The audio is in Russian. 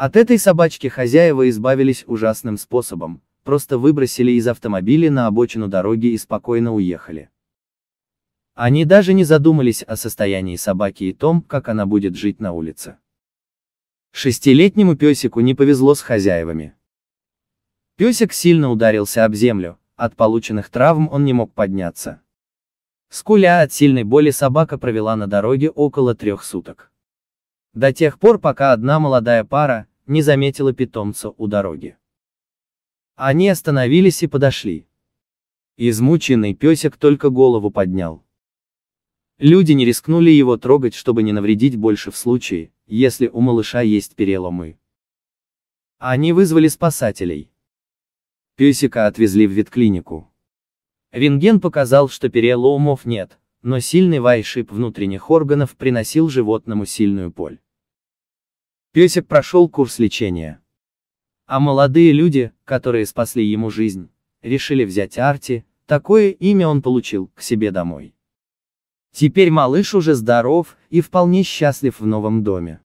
От этой собачки хозяева избавились ужасным способом, просто выбросили из автомобиля на обочину дороги и спокойно уехали. Они даже не задумались о состоянии собаки и том, как она будет жить на улице. Шестилетнему песику не повезло с хозяевами. Песик сильно ударился об землю, от полученных травм он не мог подняться. Скуля от сильной боли собака провела на дороге около трех суток. До тех пор, пока одна молодая пара, не заметила питомца у дороги. Они остановились и подошли. Измученный песик только голову поднял. Люди не рискнули его трогать, чтобы не навредить больше в случае, если у малыша есть переломы. Они вызвали спасателей. Песика отвезли в ветклинику. Рентген показал, что переломов нет, но сильный вайшип внутренних органов приносил животному сильную боль. Песик прошел курс лечения. А молодые люди, которые спасли ему жизнь, решили взять Арти, такое имя он получил, к себе домой. Теперь малыш уже здоров и вполне счастлив в новом доме.